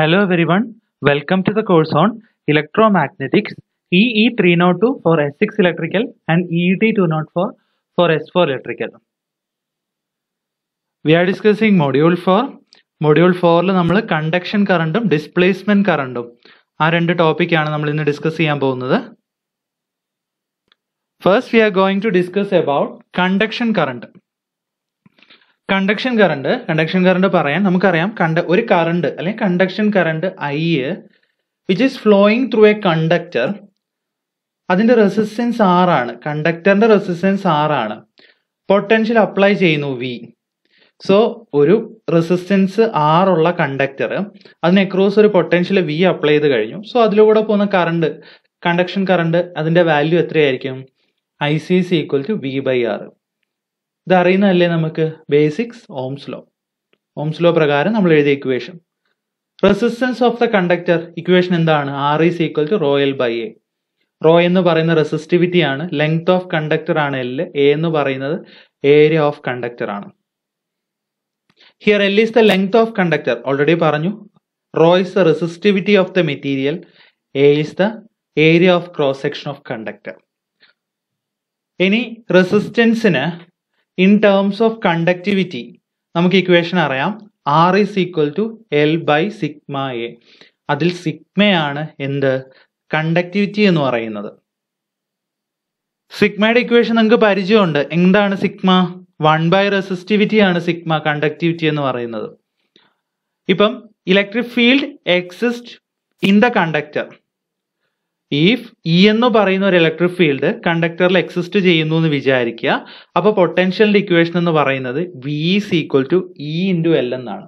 Hello everyone, welcome to the course on Electromagnetics e e EE 302 for S6 Electrical and EET four oh for S4 electrical we are discussing module four module ഫോറിൽ നമ്മൾ conduction കറണ്ടും displacement കറണ്ടും ആ രണ്ട് ടോപ്പിക്കാണ് നമ്മൾ ഇന്ന് discuss ചെയ്യാൻ പോകുന്നത് first we are going to discuss about conduction current conduction current conduction current പറയാൻ നമുക്കറിയാം കണ്ട ഒരു കറണ്ട് അല്ലെങ്കിൽ conduction current I which is flowing through a conductor അതിന്റെ റെസിസ്റ്റൻസ് ആർ ആണ് കണ്ടക്ടറിന്റെ റെസിസ്റ്റൻസ് ആർ ആണ് പൊട്ടൻഷ്യൽ അപ്ലൈ ചെയ്യുന്നു വി സോ ഒരു റെസിസ്റ്റൻസ് ആർ ഉള്ള കണ്ടക്ടർ അതിന് അക്രോസ് ഒരു പൊട്ടൻഷ്യൽ വി അപ്ലൈ ചെയ്ത് കഴിഞ്ഞു സോ അതിലൂടെ പോകുന്ന കറണ്ട് കണ്ടക്ഷൻ കറണ്ട് അതിന്റെ വാല്യൂ എത്രയായിരിക്കും I C is equal to V by R ഇത് അറിയുന്നതല്ലേ നമുക്ക് basics Ohm's law Ohm's law പ്രകാരം നമ്മൾ എഴുതിയ equation resistance of the conductor equation എന്താണ് R is equal to rho L by A rho എന്ന് പറയുന്ന റെസിസ്റ്റിവിറ്റി ആണ് ലെങ്ത് ഓഫ് കണ്ടക്ടർ ആണ് എല് എ എന്ന് പറയുന്നത് ഏരിയ ഓഫ് കണ്ടക്ടർ ആണ് here L is the length of conductor already പറഞ്ഞു rho is the resistivity of the material A is the area of cross section of conductor ഇനി റെസിസ്റ്റൻസിന് in terms of conductivity നമുക്ക് equation അറിയാം R is equal to L by sigma A അതിൽ സിഗ്മയാണ് എന്ത് conductivity എന്ന് പറയുന്നത് സിഗ്മയുടെ ഇക്വേഷൻ നിങ്ങൾക്ക് പരിചയമുണ്ട് എന്താണ് സിഗ്മ വൺ ബൈ റെസിസ്റ്റിവിറ്റി ആണ് സിഗ്മ കണ്ടക്ടിവിറ്റി എന്ന് പറയുന്നത് ഇപ്പം electric field exist in the conductor if E e എന്ന് പറയുന്ന ഒരു ഇലക്ട്രിക് ഫീൽഡ് കണ്ടക്ടറിൽ എക്സിസ്റ്റ് ചെയ്യുന്നു എന്ന് വിചാരിക്കുക അപ്പോൾ പൊട്ടൻഷ്യലിന്റെ ഇക്വേഷൻ എന്ന് പറയുന്നത് V is equal to E into L എന്നാണ്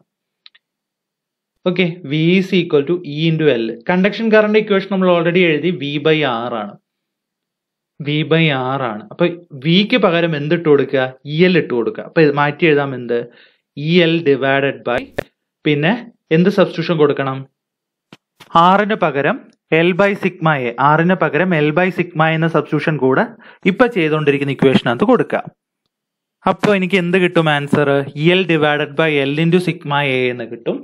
okay V is equal to E into L conduction current equation നമ്മൾ ഓൾറെഡി എഴുതി വി ബൈ ആർ ആണ് വി ബൈ ആർ ആണ് അപ്പൊ വിക്ക് പകരം എന്ത് ഇട്ട് കൊടുക്കുക ഇ e എൽ ഇട്ട് കൊടുക്കുക അപ്പൊ മാറ്റി എഴുതാം എന്ത് ഇ എൽ ഡിവൈഡഡ് ബൈ പിന്നെ എന്ത് സബ്സ്റ്റിറ്റ്യൂഷൻ കൊടുക്കണം ആറിന് പകരം എൽ ബൈ എ ആറിന് പകരം എൽ ബൈ സിഗ്മ എന്ന സബ്സ്റ്റിറ്റ്യൂഷൻ കൂടെ ഇപ്പൊ ചെയ്തുകൊണ്ടിരിക്കുന്ന ഇക്വേഷനകത്ത് കൊടുക്കാം അപ്പോൾ എനിക്ക് എന്ത് കിട്ടും answer L divided by L into sigma A എന്ന് കിട്ടും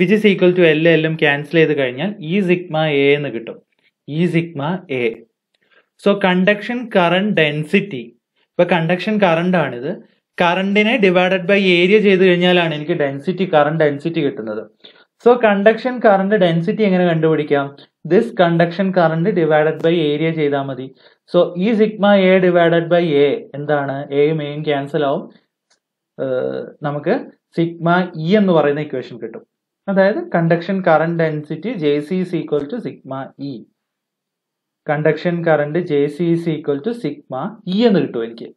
which is equal to L എല്ലും ക്യാൻസൽ ചെയ്ത് കഴിഞ്ഞാൽ ഇ സിഗ്മ എ എന്ന് കിട്ടും E sigma A so conduction current density ഇപ്പൊ കണ്ടക്ഷൻ കറണ്ട് ആണിത് കറണ്ടിനെ ഡിവൈഡഡ് ബൈ ഏരിയ ചെയ്ത് കഴിഞ്ഞാലാണ് എനിക്ക് ഡെൻസിറ്റി കറണ്ട് ഡെൻസിറ്റി കിട്ടുന്നത് സോ കണ്ടക്ഷൻ കറണ്ട് ഡെൻസിറ്റി എങ്ങനെ കണ്ടുപിടിക്കാം this conduction current divided by area ചെയ്താൽ മതി സോ ഈ sigma A divided by A എന്താണ് എയും എയും ക്യാൻസൽ ആവും നമുക്ക് സിഗ്മ ഇ e എന്ന് പറയുന്ന ഇക്വേഷൻ കിട്ടും അതായത് conduction current density J C is equal to sigma E conduction current J C is equal to sigma E എന്ന് കിട്ടും എനിക്ക്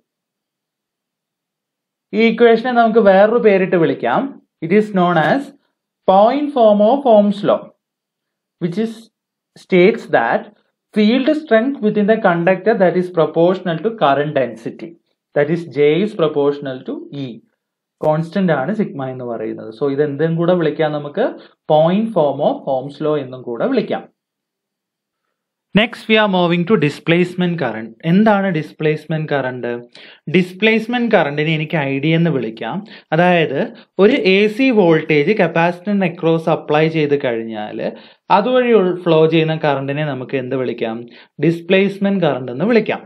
ഈ ഇക്വേഷനെ നമുക്ക് വേറൊരു പേരിട്ട് വിളിക്കാം it is known as point form of Ohm's law, which is states that field strength within the conductor that is proportional to current density. That is J is proportional to E. constant constant ആണ് sigma എന്ന് പറയുന്നത് so ഇത് എന്തും കൂടെ point form of Ohm's law in the code of വിളിക്കാം next we are moving to displacement current എന്താണ് displacement current displacement കറണ്ടിനെ എനിക്ക് ഐ ഡി എന്ന് വിളിക്കാം അതായത് ഒരു A C voltage capacitance across apply ചെയ്ത് കഴിഞ്ഞാൽ അതുവഴി ഫ്ലോ ചെയ്യുന്ന കറണ്ടിനെ നമുക്ക് എന്ത് വിളിക്കാം ഡിസ്പ്ലേസ്മെന്റ് കറണ്ട് എന്ന് വിളിക്കാം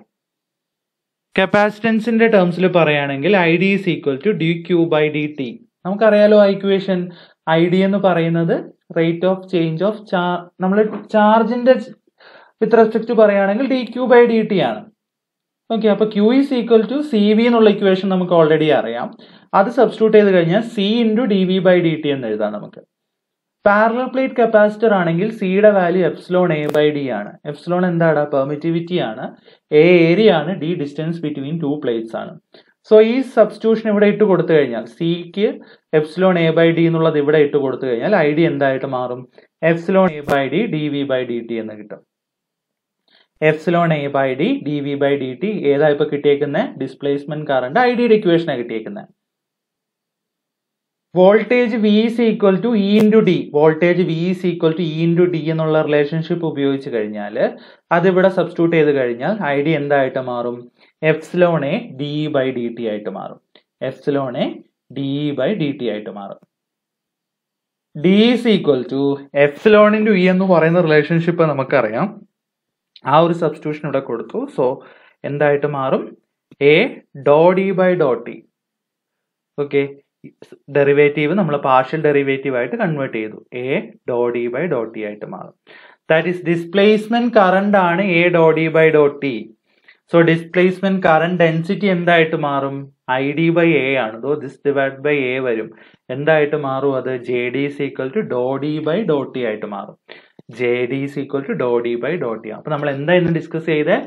കപ്പാസിറ്റൻസിന്റെ ടേംസിൽ പറയുകയാണെങ്കിൽ I D is equal to D Q by D T നമുക്കറിയാലോ ഐക്വേഷൻ ഇക്വേഷൻ ഐ ഡി എന്ന് പറയുന്നത് rate of change of charge നമ്മൾ ചാർജിന്റെ വിത്ത് റെസ്പെക്ട് ടു പറയുകയാണെങ്കിൽ D Q by D T ആണ് ഓക്കെ അപ്പോൾ Q is equal to C V എന്നുള്ള equation നമുക്ക് ഓൾറെഡി അറിയാം അത് സബ്സ്റ്റിറ്റ്യൂട്ട് ചെയ്ത് കഴിഞ്ഞാൽ C into D V by D T എന്ന് എഴുതാം നമുക്ക് പാരലൽ പ്ലേറ്റ് കപ്പാസിറ്റർ ആണെങ്കിൽ സിയുടെ value epsilon A by D ആണ് എപ്സിലോൺ എന്താണ് പെർമിറ്റിവിറ്റി ആണ് എ ഏരിയ ആണ് D distance between two plates ആണ് സോ ഈ സബ്സ്റ്റിറ്റ്യൂഷൻ ഇവിടെ ഇട്ട് കൊടുത്തു കഴിഞ്ഞാൽ സിക്ക് എപ്സിലോൺ എ ബൈ ഡി എന്നുള്ളത് ഇവിടെ ഇട്ട് കൊടുത്തു കഴിഞ്ഞാൽ ഐ ഡി എന്തായിട്ട് മാറും epsilon A by D D V by D T എന്ന് കിട്ടും epsilon A by D D V by D T ഏതാ ഇപ്പൊ കിട്ടിയേക്കുന്നത് ഡിസ്പ്ലേസ്മെന്റ് കറണ്ട് ഐ ഡിയുടെ ഇക്വേഷനാണ് കിട്ടിയേക്കുന്നത് voltage V is equal to E into D voltage V is equal to E into D എന്നുള്ള relationship ഉപയോഗിച്ച് കഴിഞ്ഞാൽ അതിവിടെ സബ്സ്റ്റിറ്റ്യൂട്ട് ചെയ്ത് കഴിഞ്ഞാൽ ഐ ഡി എന്തായിട്ട് മാറും epsilon A D E by D T ആയിട്ട് മാറും epsilon A D E by D T ആയിട്ട് മാറും D is equal to epsilon into E എന്ന് പറയുന്ന റിലേഷൻഷിപ്പ് നമുക്കറിയാം ആ ഒരു സബ്സ്റ്റിറ്റ്യൂഷൻ ഇവിടെ കൊടുത്തു സോ എന്തായിട്ട് മാറും A dot E by dot E okay derivative നമ്മൾ പാർഷ്യൽ ഡെറിവേറ്റീവ് ആയിട്ട് കൺവേർട്ട് ചെയ്തു A dot E by dot E ആയിട്ട് മാറും ദാറ്റ് ഈസ് ഡിസ്പ്ലേസ്മെന്റ് കറണ്ട് ആണ് A dot E by dot E so displacement current density എന്തായിട്ട് മാറും I D by A ആണ് though this divide by A വരും എന്തായിട്ട് മാറും അത് J D is equal to do D by dot E ആയിട്ട് മാറും J D is equal to do D by do T അപ്പൊ നമ്മൾ ഇന്ന് ഡിസ്കസ് ചെയ്തേ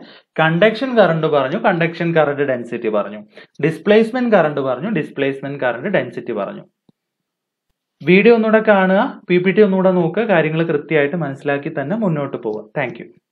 കണ്ടക്ഷൻ കറണ്ട് പറഞ്ഞു കണ്ടക്ഷൻ കറണ്ട് ഡെൻസിറ്റി പറഞ്ഞു ഡിസ്പ്ലേസ്മെന്റ് കറണ്ട് പറഞ്ഞു ഡിസ്പ്ലേസ്മെന്റ് കറണ്ട് ഡെൻസിറ്റി പറഞ്ഞു വീഡിയോ ഒന്നുകൂടെ കാണുക പി പി ടി ഒന്നുകൂടെ നോക്കുക കാര്യങ്ങൾ കൃത്യമായിട്ട് മനസ്സിലാക്കി തന്നെ മുന്നോട്ട് പോവുക താങ്ക്